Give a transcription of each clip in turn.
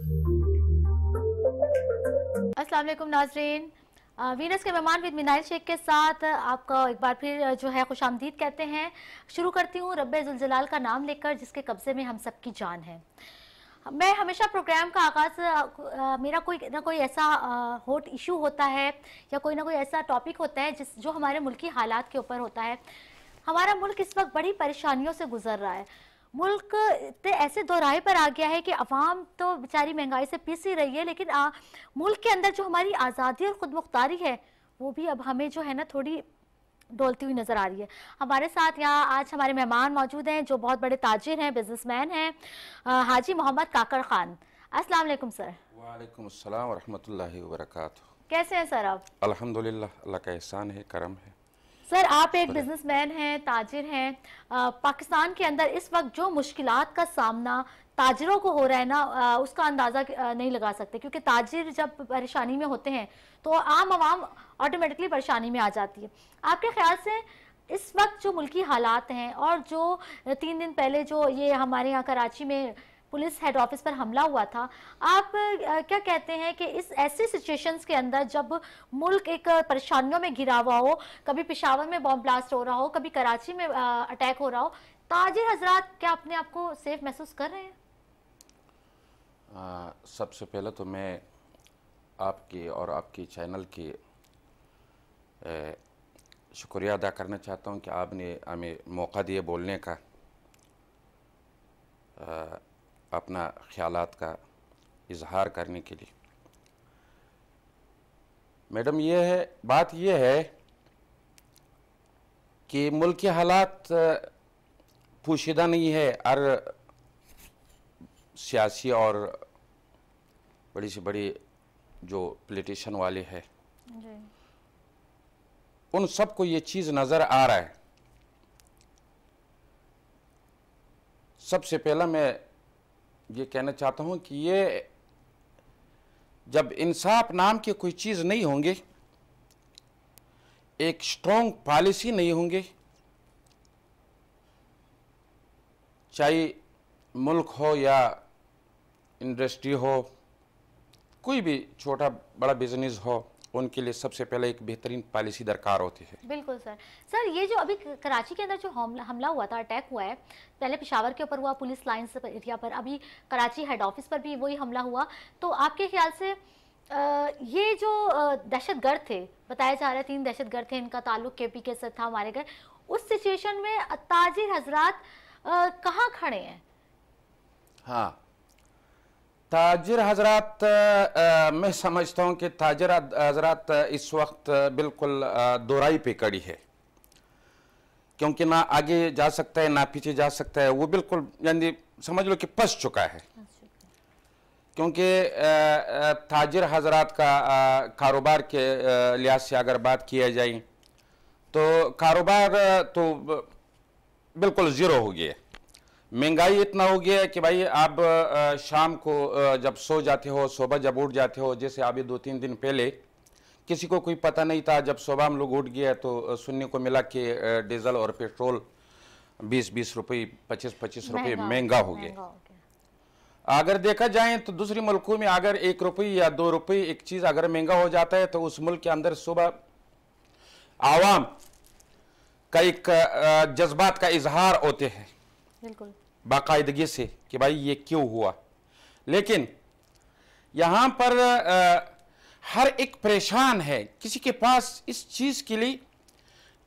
अस्सलाम वालेकुम नाजरीन वीनस के मेहमान विद मिनाइल शेख के साथ आपका एक बार फिर जो है खुश आमदीद कहते हैं शुरू करती हूँ रब जुलजलाल का नाम लेकर जिसके कब्ज़े में हम सब की जान है मैं हमेशा प्रोग्राम का आगाज़ मेरा कोई ना कोई ऐसा होट इशू होता है या कोई ना कोई ऐसा टॉपिक होता है जिस जो हमारे मुल्की हालात के ऊपर होता है हमारा मुल्क इस वक्त बड़ी परेशानियों से गुजर रहा है मुल्क ऐसे दोहराए पर आ गया है कि अवाम तो बेचारी महंगाई से पीस ही रही है लेकिन आ, मुल्क के अंदर जो हमारी आज़ादी और ख़ुद मुख्तारी है वो भी अब हमें जो है ना थोड़ी डोलती हुई नज़र आ रही है हमारे साथ यहाँ आज हमारे मेहमान मौजूद हैं जो बहुत बड़े ताजिर हैं बिजनेसमैन हैं हाजी मोहम्मद काकर खान अस्सलाम वालेकुम सर वालेकुम अस्सलाम वरहमतुल्लाहि वबरकातुहू कैसे हैं सर आप अल्हम्दुलिल्लाह अल्लाह का एहसान है करम है सर आप एक बिजनेसमैन हैं ताजिर हैं पाकिस्तान के अंदर इस वक्त जो मुश्किल का सामना ताजरों को हो रहा है ना उसका अंदाज़ा नहीं लगा सकते क्योंकि ताजिर जब परेशानी में होते हैं तो आम आवाम ऑटोमेटिकली परेशानी में आ जाती है आपके ख्याल से इस वक्त जो मुल्की हालात हैं और जो तीन दिन पहले जो ये हमारे यहाँ कराची में पुलिस हेड ऑफिस पर हमला हुआ था आप क्या कहते हैं कि इस ऐसी सिचुएशंस के अंदर जब मुल्क एक परेशानियों में घिरा हुआ हो कभी पिशावर में बॉम्ब ब्लास्ट हो रहा हो कभी कराची में अटैक हो रहा हो ताजिर हजरात क्या अपने आप को सेफ महसूस कर रहे हैं सबसे पहले तो मैं आपके और आपके चैनल के शुक्रिया अदा करना चाहता हूँ कि आपने हमें मौका दिया बोलने का आ, अपना ख्याल का इजहार करने के लिए मैडम ये है बात यह है कि मुल्क हालात पोशीदा नहीं है हर सियासी और बड़ी से बड़ी जो पोलिटिशन वाले हैं उन सबको ये चीज़ नज़र आ रहा है सबसे पहला मैं ये कहना चाहता हूँ कि ये जब इंसाफ नाम की कोई चीज़ नहीं होंगे एक स्ट्रॉन्ग पॉलिसी नहीं होंगे चाहे मुल्क हो या इंडस्ट्री हो कोई भी छोटा बड़ा बिजनेस हो उनके लिए सबसे पहले एक बेहतरीन पॉलिसी दरकार होती है बिल्कुल सर सर ये जो अभी कराची के अंदर जो हमला हुआ था अटैक हुआ है पहले पिशावर के ऊपर हुआ पुलिस लाइन एरिया पर अभी कराची हेड ऑफिस पर भी वही हमला हुआ तो आपके ख्याल से आ, ये जो दहशतगर्द थे बताया जा रहे है तीन दहशतगर्द थे इनका ताल्लुक के पी के से था हमारे गए उस सिचुएशन में ताजिर हजरात कहाँ खड़े हैं हाँ ताजर हजरात मैं समझता हूँ कि ताजर हजरात इस वक्त बिल्कुल दोराई पे कड़ी है क्योंकि ना आगे जा सकता है ना पीछे जा सकता है वो बिल्कुल यानी समझ लो कि पस चुका है क्योंकि ताजर हजरात का कारोबार के लिहाज से अगर बात किया जाए तो कारोबार तो बिल्कुल ज़ीरो हो गया महंगाई इतना हो गया है कि भाई आप शाम को जब सो जाते हो सुबह जब उठ जाते हो जैसे अभी दो तीन दिन पहले किसी को कोई पता नहीं था जब सुबह हम लोग उठ गया तो सुनने को मिला कि डीजल और पेट्रोल बीस बीस रुपये पच्चीस पच्चीस रुपये महंगा हो गया अगर देखा जाए तो दूसरे मुल्कों में अगर एक रुपये या दो रुपये एक चीज़ अगर महंगा हो जाता है तो उस मुल्क के अंदर सुबह आवाम का एक जज्बात का इजहार होते हैं बिल्कुल बाकायदगी से कि भाई ये क्यों हुआ लेकिन यहाँ पर आ, हर एक परेशान है किसी के पास इस चीज़ के लिए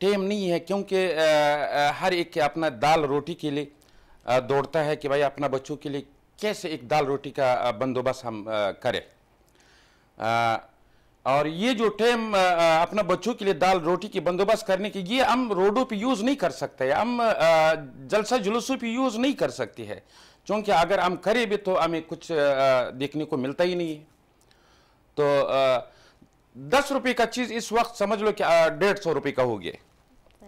टेम नहीं है क्योंकि हर एक अपना दाल रोटी के लिए दौड़ता है कि भाई अपना बच्चों के लिए कैसे एक दाल रोटी का बंदोबस्त हम आ, करें और ये जो टेम अपना बच्चों के लिए दाल रोटी की बंदोबस्त करने की ये हम रोडों पे यूज़ नहीं कर सकते हम जलसा जुलूसों पे यूज़ नहीं कर सकती है क्योंकि अगर हम करें भी तो हमें कुछ देखने को मिलता ही नहीं है तो दस रुपये का चीज़ इस वक्त समझ लो कि डेढ़ सौ रुपये का हो गया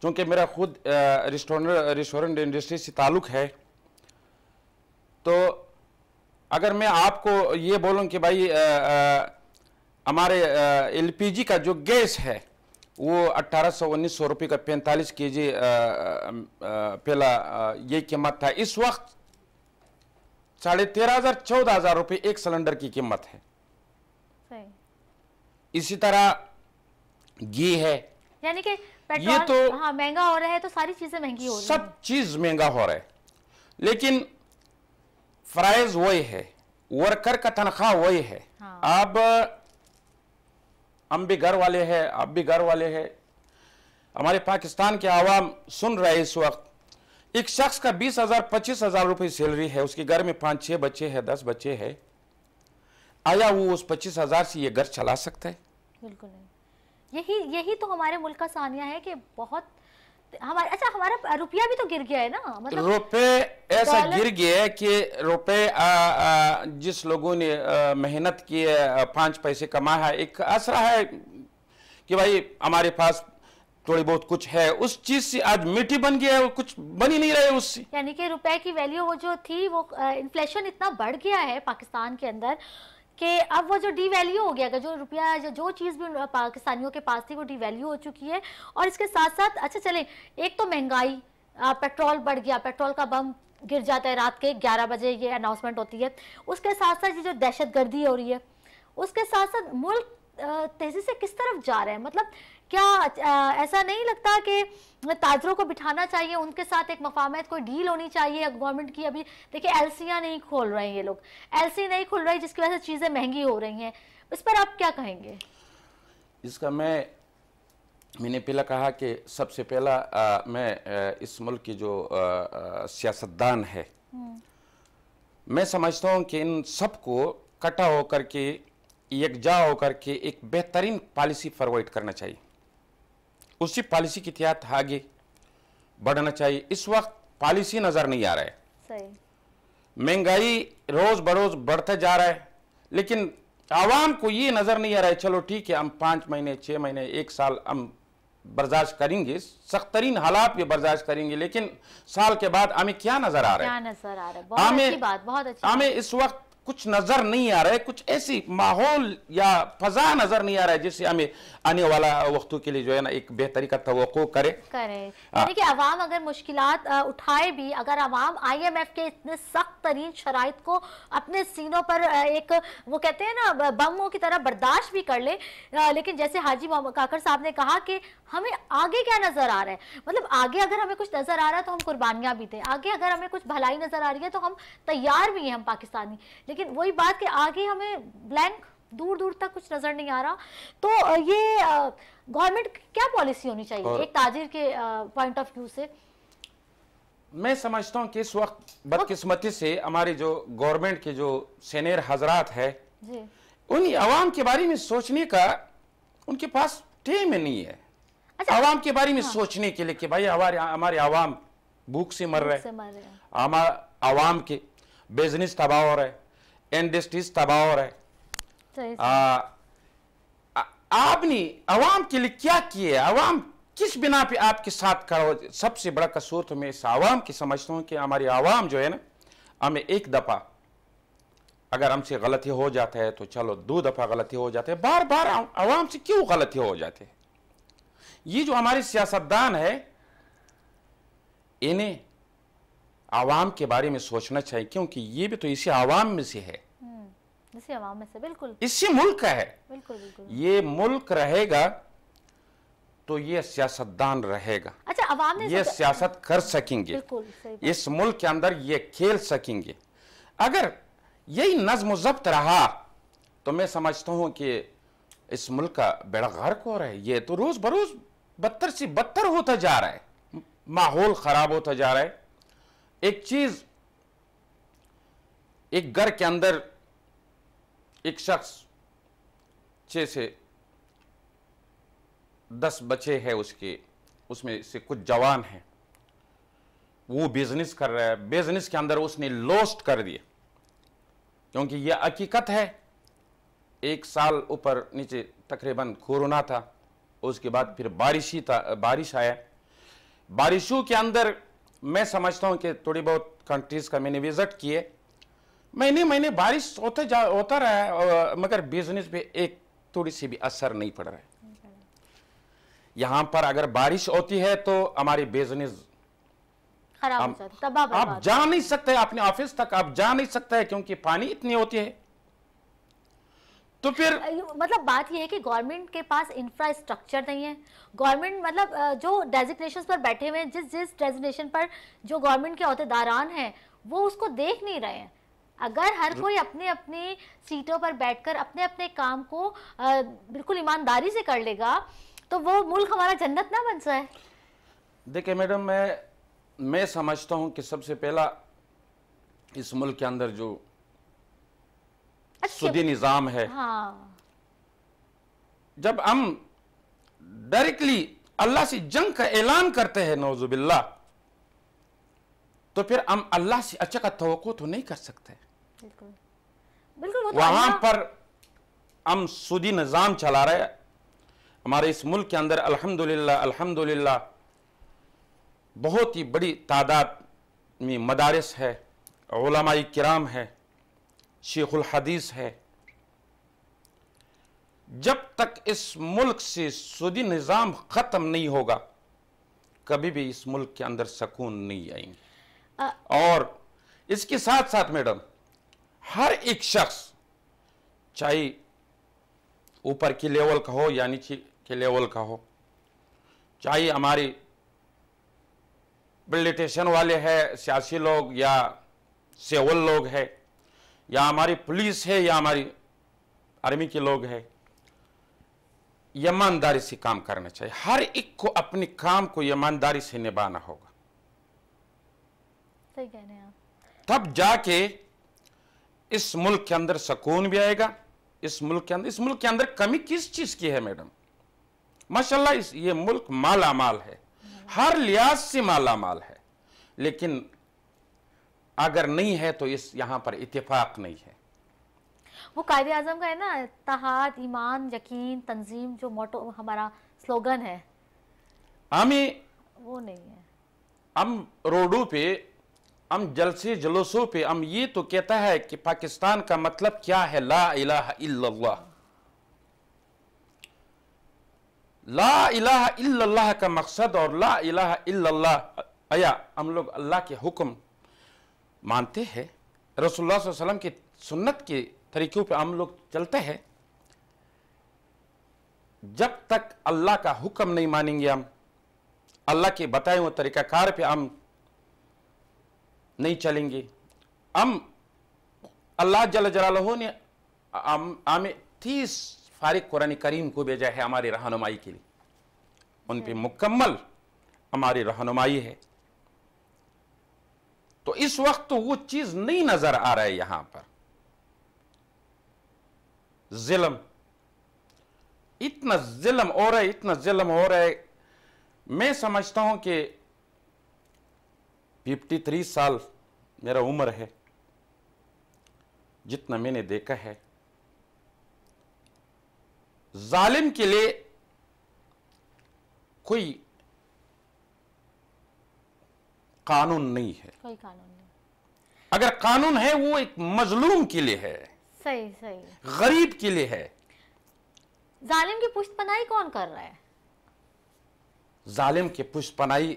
क्योंकि मेरा खुद रेस्टोरेंट रेस्टोरेंट इंडस्ट्री से ताल्लुक़ है तो अगर मैं आपको ये बोलूँ कि भाई आ, आ, हमारे एलपीजी का जो गैस है वो अट्ठारह सौ उन्नीस सौ रुपये का पैंतालीस के जी पहला ये कीमत था इस वक्त साढ़े तेरह हजार चौदह हजार रुपये एक सिलेंडर की कीमत है इसी तरह घी है यानी कि ये तो हाँ, महंगा हो रहा है तो सारी चीजें महंगी हो रही सब चीज महंगा हो रहा है लेकिन फ्राइज वही है वर्कर का तनख्वाह वही है हाँ। अब हम भी घर वाले हैं आप भी घर वाले हैं हमारे पाकिस्तान के आवाम सुन रहे इस वक्त एक शख्स का बीस हज़ार पच्चीस हज़ार रुपये सैलरी है उसके घर में पाँच छः बच्चे हैं दस बच्चे हैं आया वो उस पच्चीस हज़ार से ये घर चला सकता है बिल्कुल नहीं यही यही तो हमारे मुल्क का सानिया है कि बहुत हमारे अच्छा हमारा रुपया भी तो गिर गया है ना मतलब रुपए ऐसा गिर गया है कि रुपए जिस लोगों ने मेहनत की है पांच पैसे कमाया है एक आसरा है कि भाई हमारे पास थोड़ी बहुत कुछ है उस चीज से आज मिट्टी बन गया है वो कुछ बन ही नहीं रहे उससे यानी कि रुपए की वैल्यू वो जो थी वो इन्फ्लेशन इतना बढ़ गया है पाकिस्तान के अंदर कि अब वो जो वैल्यू हो गया था जो रुपया या जो चीज़ भी पाकिस्तानियों के पास थी वो डिवैल्यू हो चुकी है और इसके साथ साथ अच्छा चले एक तो महंगाई पेट्रोल बढ़ गया पेट्रोल का बम गिर जाता है रात के 11 बजे ये अनाउंसमेंट होती है उसके साथ साथ ये जो दहशत गर्दी हो रही है उसके साथ साथ मुल्क तेज़ी से किस तरफ जा रहे हैं मतलब क्या ऐसा नहीं लगता कि ताजरों को बिठाना चाहिए उनके साथ एक मफामत कोई डील होनी चाहिए गवर्नमेंट की अभी देखिए एलसियां नहीं खोल रहे हैं ये लोग एलसी नहीं खुल रही जिसकी वजह से चीज़ें महंगी हो रही हैं इस पर आप क्या कहेंगे इसका मैं मैंने पहला कहा कि सबसे पहला आ, मैं आ, इस मुल्क की जो सियासतदान है हम्म। मैं समझता हूँ कि इन सबको कटा होकर के यकजा होकर के एक बेहतरीन पॉलिसी फॉरवर्ड करना चाहिए उसी पॉलिसी के तहत आगे बढ़ना चाहिए इस वक्त पॉलिसी नज़र नहीं आ रहा है महंगाई रोज़ बरोज़ बढ़ता जा रहा है लेकिन आवाम को ये नज़र नहीं आ रहा है चलो ठीक है हम पांच महीने छह महीने एक साल हम बर्दाश्त करेंगे सख्त तरीन हालात भी बर्दाश्त करेंगे लेकिन साल के बाद हमें क्या नजर आ रहा है हमें इस वक्त कुछ नजर नहीं आ रहा है कुछ ऐसी माहौल या फजा नजर नहीं आ रहा है जिससे हमें आने वाला वक्तों के लिए जो है ना एक बेहतरी का तो करे करे आवाम अगर मुश्किल उठाए भी अगर आवाम आईएमएफ के इतने सख्त तरीन शराइ को अपने सीनों पर एक वो कहते हैं ना बमों की तरह बर्दाश्त भी कर ले लेकिन जैसे हाजी काकर साहब ने कहा कि हमें आगे क्या नजर आ रहा है मतलब आगे अगर हमें कुछ नजर आ रहा है तो हम कुर्बानियां भी दें आगे अगर हमें कुछ भलाई नजर आ रही है तो हम तैयार भी हैं हम पाकिस्तानी लेकिन वही बात कि आगे हमें ब्लैंक दूर दूर तक कुछ नजर नहीं आ रहा तो ये गवर्नमेंट क्या पॉलिसी होनी चाहिए एक ताजिर के पॉइंट ऑफ व्यू से मैं समझता हूँ कि इस वक्त बदकिस्मती से हमारी जो गवर्नमेंट के जो सीनियर हजरात है उन आवाम के बारे में सोचने का उनके पास टाइम नहीं है अच्छा, आवाम के बारे में हाँ। सोचने के लिए कि भाई हमारे हमारे आवाम भूख से मर रहे हमारा आवाम के बिजनेस तबाह हो रहे हैं इंडस्ट्रीज तबाह हो रहे है आपने अवाम के लिए क्या किए अवाम किस बिना पे आपके साथ खड़ा हो सबसे बड़ा कसूर तो मैं इस आवाम की समझता हूँ कि हमारी आवाम जो है ना हमें एक दफ़ा अगर हमसे गलती हो जाता है तो चलो दो दफ़ा गलती हो जाते हैं बार बार आवाम से क्यों गलती हो जाती है ये जो हमारे सियासतदान है इन्हें आवाम के बारे में सोचना चाहिए क्योंकि ये भी तो इसी आवाम में से है हम्म, इसी आवाम में से बिल्कुल इसी मुल्क का है बिल्कुल बिल्कुल ये मुल्क रहेगा तो ये सियासतदान रहेगा अच्छा आवाम ये सियासत कर सकेंगे इस मुल्क के अंदर ये खेल सकेंगे अगर यही नज्म जब्त रहा तो मैं समझता हूँ कि इस मुल्क का बेड़ा गर्क हो रहा है ये तो रोज बरोज बदतर से बदतर होता जा रहा है माहौल खराब होता जा रहा है एक चीज एक घर के अंदर एक शख्स छः से दस बच्चे हैं उसके उसमें से कुछ जवान हैं वो बिजनेस कर रहा है बिजनेस के अंदर उसने लॉस्ट कर दिया क्योंकि यह हकीकत है एक साल ऊपर नीचे तकरीबन कोरोना था उसके बाद फिर बारिश ही था बारिश आया बारिशों के अंदर मैं समझता हूँ कि थोड़ी बहुत कंट्रीज़ का मैंने विज़िट किए महीने महीने बारिश होते जा होता रहा है मगर बिजनेस पे एक थोड़ी सी भी असर नहीं पड़ रहा है यहाँ पर अगर बारिश होती है तो हमारी बिजनेस आप, आप जा नहीं सकते अपने ऑफिस तक आप जा नहीं सकते क्योंकि पानी इतनी होती है तो फिर मतलब बात यह है कि गवर्नमेंट के पास इंफ्रास्ट्रक्चर नहीं है गवर्नमेंट मतलब जो डेजिग्नेशन पर बैठे हुए हैं जिस जिस डेजिग्नेशन पर जो गवर्नमेंट के अहदेदारान हैं वो उसको देख नहीं रहे हैं अगर हर कोई अपने अपने सीटों पर बैठकर अपने अपने काम को बिल्कुल ईमानदारी से कर लेगा तो वो मुल्क हमारा जन्नत ना बन जाए देखिए मैडम मैं मैं समझता हूँ कि सबसे पहला इस मुल्क के अंदर जो सुदी निज़ाम है हाँ। जब हम डायरेक्टली अल्लाह से जंग का ऐलान करते हैं नौजुबिल्ला तो फिर हम अल्लाह से अच्छा का तो तो नहीं कर सकते बिल्कुल तो वहां पर हम सुदी निज़ाम चला रहे हमारे इस मुल्क के अंदर अल्हम्दुलिल्लाह अल्हम्दुलिल्लाह बहुत ही बड़ी तादाद में मदारस है किराम है शेखुल हदीस है जब तक इस मुल्क से सूदी निज़ाम ख़त्म नहीं होगा कभी भी इस मुल्क के अंदर सकून नहीं आएंगे और इसके साथ साथ मैडम हर एक शख्स चाहे ऊपर की लेवल का हो या नीचे के लेवल का हो चाहे हमारे बिल्डिटेशन वाले हैं सियासी लोग या सेवल लोग हैं या हमारी पुलिस है या हमारी आर्मी के लोग हैं ईमानदारी से काम करना चाहिए हर एक को अपने काम को ईमानदारी से निभाना होगा सही कह रहे हैं आप तब जाके इस मुल्क के अंदर सुकून भी आएगा इस मुल्क के अंदर इस मुल्क के अंदर कमी किस चीज की है मैडम माशाल्लाह इस ये मुल्क माला माल है हम्म। हर लिहाज से माला माल है लेकिन अगर नहीं है तो इस यहाँ पर इतफाक नहीं है वो कायदे आजम का है ना तहाद ईमान यकीन तंजीम जो मोटो हमारा स्लोगन है हमें वो नहीं है हम रोडों पे हम जलसे जलसों पे हम ये तो कहता है कि पाकिस्तान का मतलब क्या है ला इलाह इल्लल्लाह ला इलाह इल्लल्लाह का मकसद और ला इलाह इल्लल्लाह आया हम लोग अल्लाह के हुक्म मानते हैं रसोल्ला वसलम के सुन्नत के तरीक़ों पे हम लोग चलते हैं जब तक अल्लाह का हुक्म नहीं मानेंगे हम अल्लाह के बताए हुए तरीक़ाकार पे हम नहीं चलेंगे हम अल्लाह जल जलालह ने हमें तीस फारिक कुरान करीम को भेजा है हमारी रहनुमाई के लिए उन पर हम्म। मुकम्मल हमारी रहनुमाई है तो इस वक्त तो वो चीज नहीं नजर आ रहा है यहां पर जिलम इतना जिलम हो रहा है इतना जिलम हो रहा है मैं समझता हूं कि 53 साल मेरा उम्र है जितना मैंने देखा है जालिम के लिए कोई कानून नहीं है कोई कानून नहीं अगर कानून है वो एक मजलूम के लिए है सही सही गरीब के लिए है जालिम की पुष्ट पनाई कौन कर रहा है जालिम की पुष्ट पनाई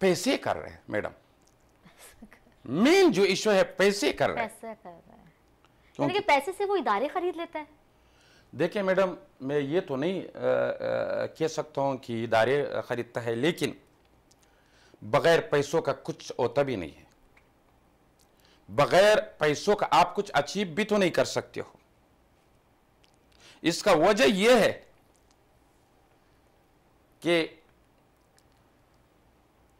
पैसे कर रहे हैं मैडम मेन जो इश्यू है पैसे कर रहे हैं पैसे कर रहे हैं क्योंकि पैसे से वो इदारे खरीद लेता है देखिए मैडम मैं ये तो नहीं कह सकता हूँ कि इदारे खरीदता है लेकिन बगैर पैसों का कुछ होता भी नहीं है बगैर पैसों का आप कुछ अचीव भी तो नहीं कर सकते हो इसका वजह यह है कि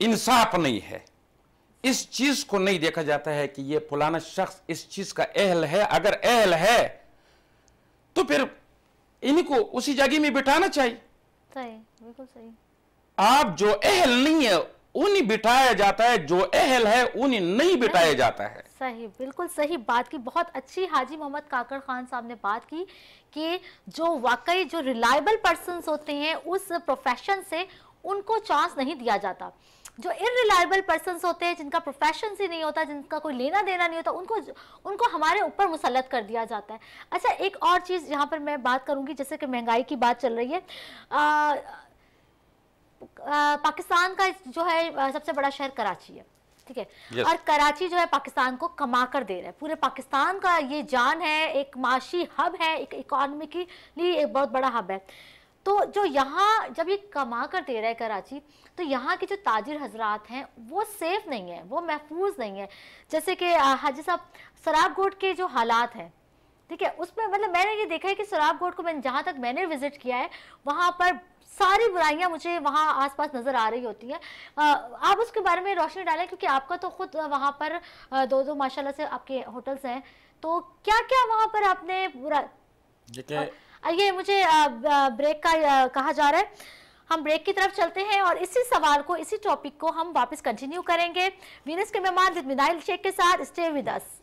इंसाफ नहीं है इस चीज को नहीं देखा जाता है कि यह फलाना शख्स इस चीज का अहल है अगर अहल है तो फिर इन्हीं को उसी जगह में बिठाना चाहिए सही बिल्कुल आप जो अहल नहीं है उन्हीं बिठाया जाता है जो अहल है उन्हीं नहीं हाँ। बिठाया जाता है सही बिल्कुल सही बात की बहुत अच्छी हाजी मोहम्मद काकड़ खान साहब ने बात की कि जो वाकई जो रिलायबल पर्सन होते हैं उस प्रोफेशन से उनको चांस नहीं दिया जाता जो इनरिलायबल पर्सन होते हैं जिनका प्रोफेशन ही नहीं होता जिनका कोई लेना देना नहीं होता उनको उनको हमारे ऊपर मुसलत कर दिया जाता है अच्छा एक और चीज़ यहाँ पर मैं बात करूँगी जैसे कि महंगाई की बात चल रही है आ, पाकिस्तान का जो है सबसे बड़ा शहर कराची है ठीक है yes. और कराची जो है पाकिस्तान को कमा कर दे रहा है पूरे पाकिस्तान का ये जान है एक माशी हब है एक इकोनॉमिकली एक बहुत बड़ा हब है तो जो यहाँ जब ये कमा कर दे रहा है कराची तो यहाँ के जो ताजिर हजरात हैं वो सेफ़ नहीं है वो महफूज नहीं है जैसे कि हाजी साहब शराब गोट के जो हालात हैं ठीक है उसमें मतलब मैंने ये देखा है कि शराब गोट को मैंने जहाँ तक मैंने विज़िट किया है वहाँ पर सारी बुराइयां मुझे वहां आसपास नज़र आ रही होती हैं आप उसके बारे में रोशनी डालें क्योंकि आपका तो खुद वहां पर दो दो माशाल्लाह से आपके होटल्स हैं तो क्या क्या वहां पर आपने बुरा ये मुझे ब्रेक का कहा जा रहा है हम ब्रेक की तरफ चलते हैं और इसी सवाल को इसी टॉपिक को हम वापस कंटिन्यू करेंगे वीनस के मेहमान विद मिनाइल शेख के साथ stay with us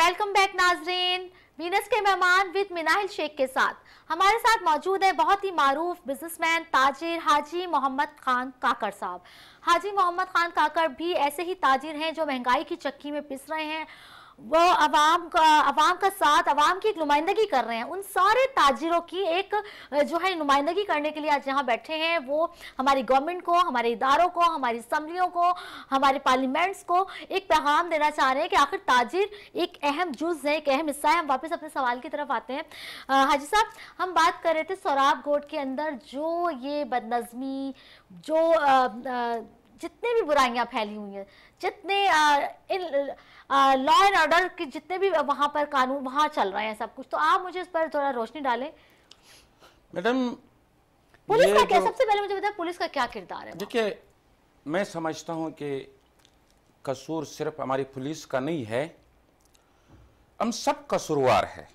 welcome back नाजरीन वीनस के मेहमान विद मिनाहिल शेख के साथ हमारे साथ मौजूद है बहुत ही मारूफ बिजनेसमैन ताजिर हाजी मोहम्मद खान काकर साहब हाजी मोहम्मद खान काकर भी ऐसे ही ताजिर हैं जो महंगाई की चक्की में पिस रहे हैं वो अवाम का अवाम का साथ अवाम की एक नुमाइंदगी कर रहे हैं उन सारे ताजिरों की एक जो है नुमाइंदगी करने के लिए आज यहाँ बैठे हैं वो हमारी गवर्नमेंट को हमारे इदारों को हमारी असम्बलियों को हमारे पार्लियामेंट्स को एक पैगाम देना चाह रहे हैं कि आखिर ताजिर एक अहम जुज है एक अहम हिस्सा है हम वापस अपने सवाल की तरफ आते हैं हाजी साहब हम बात कर रहे थे सौराब गोट के अंदर जो ये बदनज़मी जो आ, आ, जितने भी बुराइयाँ फैली हुई हैं जितने लॉ एंड ऑर्डर के जितने भी वहाँ पर कानून वहाँ चल रहे हैं सब कुछ तो आप मुझे इस पर थोड़ा रोशनी डालें मैडम पुलिस का क्या सबसे पहले मुझे बताया पुलिस का क्या किरदार है देखिए मैं समझता हूँ कि कसूर सिर्फ हमारी पुलिस का नहीं है हम सब कसूरवार है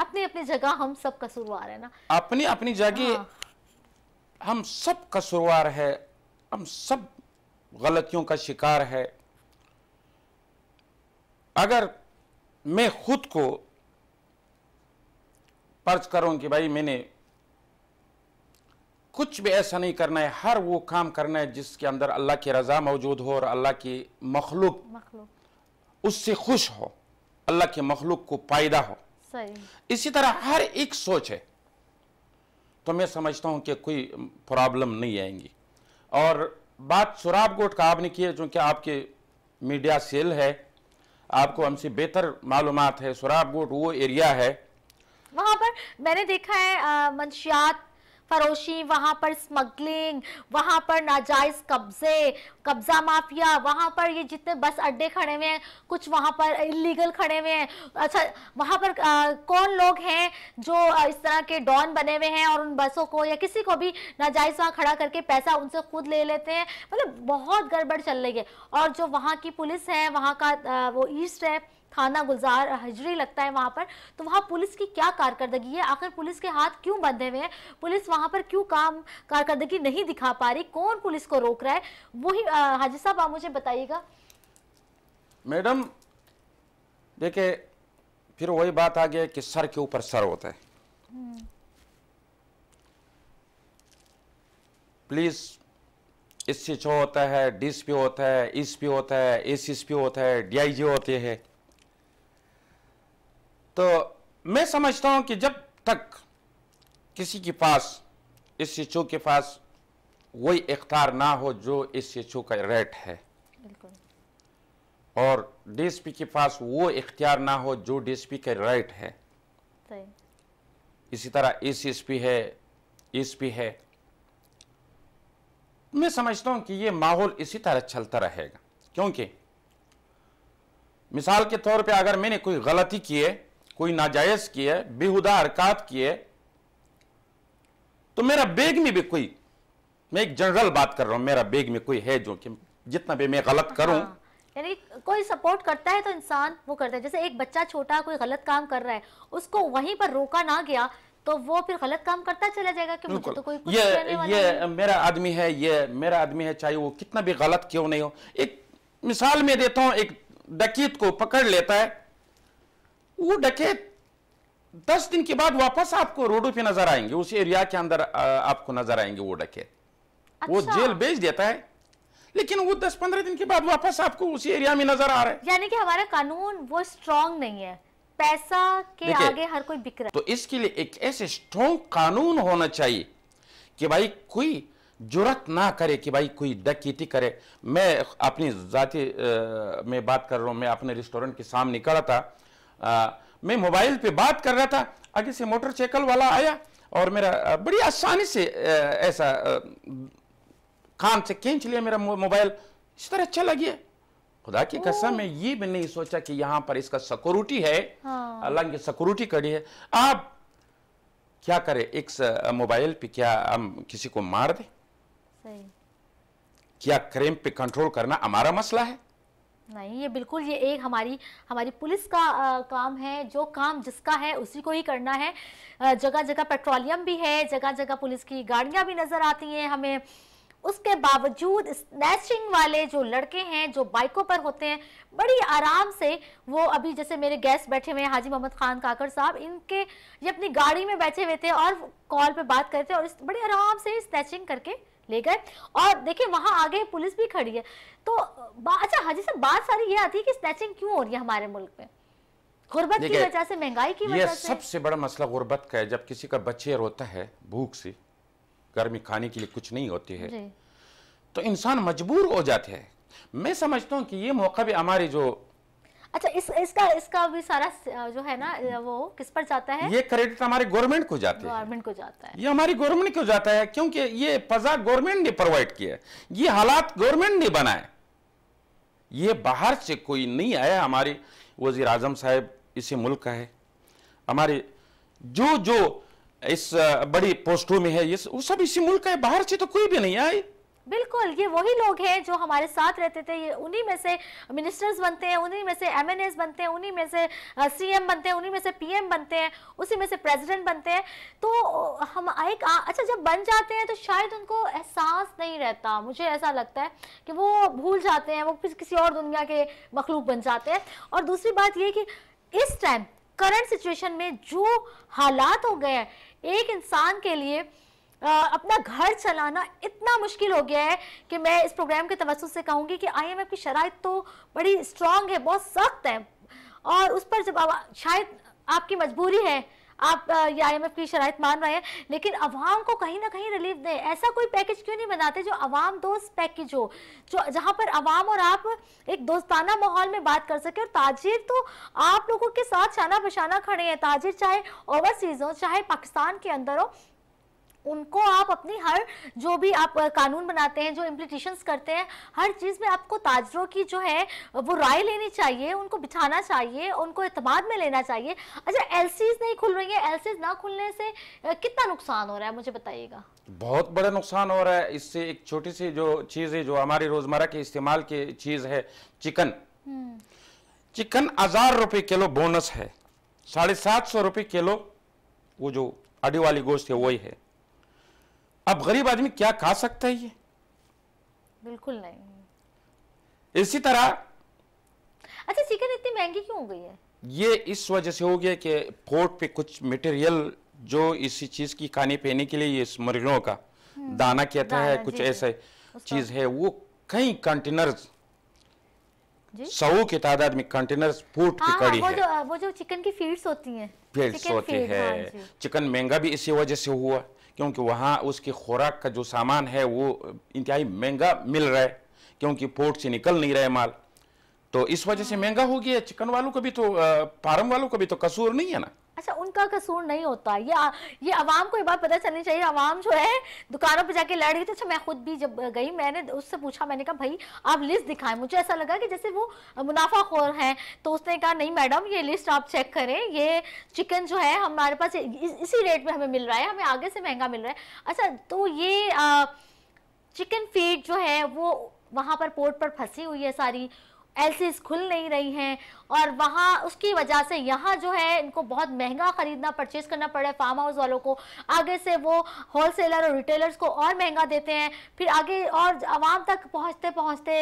अपनी अपनी जगह हम सब कसूरवार है ना अपनी अपनी जगह हाँ। हम सब कसूरवार है हम सब गलतियों का शिकार है अगर मैं खुद को पर्च करूं कि भाई मैंने कुछ भी ऐसा नहीं करना है हर वो काम करना है जिसके अंदर अल्लाह की रज़ा मौजूद हो और अल्लाह की मखलूक उससे खुश हो अल्लाह के मखलूक को पायदा हो इसी तरह हर एक सोच है तो मैं समझता हूं कि कोई प्रॉब्लम नहीं आएंगी और बात शराब गोट का आपने की है चूंकि आपके मीडिया सेल है आपको हमसे बेहतर मालूम है शराब गोट वो एरिया है वहाँ पर मैंने देखा है मंशियात फरोशी वहां पर स्मगलिंग वहां पर नाजायज़ कब्ज़े कब्ज़ा माफिया वहां पर ये जितने बस अड्डे खड़े हुए हैं कुछ वहां पर इलीगल खड़े हुए हैं अच्छा वहां पर आ, कौन लोग हैं जो इस तरह के डॉन बने हुए हैं और उन बसों को या किसी को भी नाजायज़ वहां खड़ा करके पैसा उनसे खुद ले लेते हैं मतलब बहुत गड़बड़ चल रही है और जो वहां की पुलिस है वहां का आ, वो ईस्ट है थाना गुलजार हजरी लगता है वहां पर तो वहां पुलिस की क्या कारकर्दगी है आखिर पुलिस के हाथ क्यों बंधे हुए हैं पुलिस वहां पर क्यों काम कारकर्दगी नहीं दिखा पा रही कौन पुलिस को रोक रहा है वही हाजी साहब आप मुझे बताइएगा मैडम देखे फिर वही बात आ गया कि सर के ऊपर सर होता है प्लीज एस एच ओ होता है डीएसपी होता है एसपी होता है एसीएसपी होता है डीआईजी होते हैं तो मैं समझता हूं कि जब तक किसी के पास इस एच के पास वही इख्तार ना हो जो इस एच का रेट है और डीएसपी के पास वो इख्तियार ना हो जो डीएसपी का राइट है इसी तरह एसीएसपी है एसपी है मैं समझता हूं कि ये माहौल इसी तरह चलता रहेगा क्योंकि मिसाल के तौर पे अगर मैंने कोई गलती की है कोई नाजायज किए बेहुदा हरकत किए तो मेरा बेग में भी कोई मैं एक जनरल बात कर रहा हूं मेरा बेग में कोई है जो कि जितना भी मैं गलत करूं हाँ, यानी कोई सपोर्ट करता है तो इंसान वो करता है जैसे एक बच्चा छोटा कोई गलत काम कर रहा है उसको वहीं पर रोका ना गया तो वो फिर गलत काम करता चला जाएगा कि मुझे तो कोई कुछ ये ये मेरा आदमी है ये मेरा आदमी है चाहे वो कितना भी गलत क्यों नहीं हो एक मिसाल में देता हूँ एक डकीत को पकड़ लेता है वो डकैत दस दिन के बाद वापस आपको रोडों पे नजर आएंगे उस एरिया के अंदर आपको नजर आएंगे वो डकैत अच्छा। वो जेल भेज देता है लेकिन वो दस पंद्रह दिन के बाद वापस आपको उसी एरिया में नजर आ रहा है यानी कि हमारा कानून वो स्ट्रॉन्ग नहीं है पैसा के आगे हर कोई बिक रहा है तो इसके लिए एक ऐसे स्ट्रॉन्ग कानून होना चाहिए कि भाई कोई जरूरत ना करे कि भाई कोई डकैती करे मैं अपनी जाति में बात कर रहा हूं मैं अपने रेस्टोरेंट के सामने खड़ा था मैं मोबाइल पे बात कर रहा था आगे से मोटरसाइकिल वाला आया और मेरा बड़ी आसानी से ऐसा कान से खींच लिया मेरा मोबाइल इस तरह अच्छा गया खुदा की कसम मैं ये भी नहीं सोचा कि यहाँ पर इसका सिक्योरिटी है हाँ। अल्लाह की सिक्योरिटी खड़ी है आप क्या करें एक मोबाइल पे क्या हम किसी को मार दे क्या क्रेम पे कंट्रोल करना हमारा मसला है नहीं ये बिल्कुल ये एक हमारी हमारी पुलिस का आ, काम है जो काम जिसका है उसी को ही करना है जगह जगह पेट्रोलियम भी है जगह जगह पुलिस की गाड़ियां भी नज़र आती हैं हमें उसके बावजूद स्नैचिंग वाले जो लड़के हैं जो बाइकों पर होते हैं बड़ी आराम से वो अभी जैसे मेरे गेस्ट बैठे हुए हैं हाजी मोहम्मद खान काकर साहब इनके ये अपनी गाड़ी में बैठे हुए थे और कॉल पर बात करते और बड़े आराम से स्नैचिंग करके ले गए और देखिए वहां आगे पुलिस भी खड़ी है तो अच्छा हाजी साहब बात सारी ये आती है कि स्नैचिंग क्यों हो रही है हमारे मुल्क में गुर्बत की वजह से महंगाई की वजह से सबसे बड़ा मसला गुर्बत का है जब किसी का बच्चे रोता है भूख से गर्मी खाने के लिए कुछ नहीं होती है तो इंसान मजबूर हो जाते हैं मैं समझता हूँ कि ये मौका भी हमारे जो अच्छा इस इसका इसका भी सारा जो है ना वो किस पर जाता है ये क्रेडिट हमारे गवर्नमेंट को जाता है गवर्नमेंट को जाता है ये हमारी गवर्नमेंट को जाता है क्योंकि ये फजा गवर्नमेंट ने प्रोवाइड किया ये हालात गवर्नमेंट ने बनाए ये बाहर से कोई नहीं आया हमारे वजीर आजम साहब इसी मुल्क का है हमारे जो जो इस बड़ी पोस्टों में है ये वो सब इसी मुल्क का है बाहर से तो कोई भी नहीं आए बिल्कुल ये वही लोग हैं जो हमारे साथ रहते थे ये उन्हीं में से मिनिस्टर्स बनते हैं उन्हीं में से एम बनते हैं उन्हीं में से सीएम बनते हैं उन्हीं में से पीएम बनते हैं उसी में से प्रेसिडेंट बनते हैं तो हम एक आ, अच्छा जब बन जाते हैं तो शायद उनको एहसास नहीं रहता मुझे ऐसा लगता है कि वो भूल जाते हैं वो किसी और दुनिया के मखलूक बन जाते हैं और दूसरी बात ये कि इस टाइम करंट सिचुएशन में जो हालात हो गए हैं एक इंसान के लिए अपना घर चलाना इतना मुश्किल हो गया है कि मैं इस प्रोग्राम के तवसत से कहूँगी कि आईएमएफ की शराइ तो बड़ी स्ट्रांग है बहुत सख्त है और उस पर जब शायद आपकी मजबूरी है आप ये आईएमएफ की शरात मान रहे हैं लेकिन अवाम को कहीं ना कहीं रिलीफ दें ऐसा कोई पैकेज क्यों नहीं बनाते जो अवाम दोस्त पैकेज हो जो जहाँ पर अवाम और आप एक दोस्ताना माहौल में बात कर सके और ताजिर तो आप लोगों के साथ शाना बशाना खड़े हैं ताजिर चाहे ओवरसीज हो चाहे पाकिस्तान के अंदर हो उनको आप अपनी हर जो भी आप कानून बनाते हैं जो इम्प्लीटेशन करते हैं हर चीज़ में आपको ताजरों की जो है वो राय लेनी चाहिए उनको बिठाना चाहिए उनको अतमाद में लेना चाहिए अच्छा एल नहीं खुल रही है एल ना खुलने से कितना नुकसान हो रहा है मुझे बताइएगा बहुत बड़ा नुकसान हो रहा है इससे एक छोटी सी जो चीज़ है जो हमारी रोज़मर्रा के इस्तेमाल की चीज़ है चिकन हम्म। चिकन हजार रुपये किलो बोनस है साढ़े सात सौ रुपये किलो वो जो अडी वाली गोश्त है वही है अब गरीब आदमी क्या खा सकता है ये बिल्कुल नहीं इसी तरह अच्छा चिकन इतनी महंगी क्यों हो गई है ये इस वजह से हो गया कि पोर्ट पे कुछ मटेरियल जो इसी चीज की खाने पीने के लिए इस मुर्गियों का हम्म, दाना कहता है कुछ ऐसा चीज है वो कई कंटेनर सौ की तादाद में कंटेनर फूट हाँ, की हाँ, कड़ी वो है जो, हाँ, वो जो चिकन की फीड्स होती हैं फीड्स होती है, है। चिकन महंगा भी इसी वजह से हुआ क्योंकि वहाँ उसकी खुराक का जो सामान है वो इंतहाई महंगा मिल रहा है क्योंकि पोर्ट से निकल नहीं रहे माल तो इस वजह से महंगा हो गया चिकन वालों को भी तो फार्म वालों को भी तो कसूर नहीं है ना अच्छा उनका कसूर नहीं होता ये ये आवाम को एक बार पता चलनी चाहिए आवाम जो है दुकानों पे जाके लड़ रही थी अच्छा मैं खुद भी जब गई मैंने उससे पूछा मैंने कहा भाई आप लिस्ट दिखाएं मुझे ऐसा लगा कि जैसे वो मुनाफा खोर हैं तो उसने कहा नहीं मैडम ये लिस्ट आप चेक करें ये चिकन जो है हमारे पास इस, इसी रेट में हमें मिल रहा है हमें आगे से महंगा मिल रहा है अच्छा तो ये आ, चिकन फीड जो है वो वहाँ पर पोर्ट पर फंसी हुई है सारी एलसीज खुल नहीं रही हैं और वहाँ उसकी वजह से यहाँ जो है इनको बहुत महंगा ख़रीदना परचेज़ करना पड़ रहा है फार्म हाउस वालों को आगे से वो होलसेलर और रिटेलर्स को और महंगा देते हैं फिर आगे और आवाम तक पहुँचते पहुँचते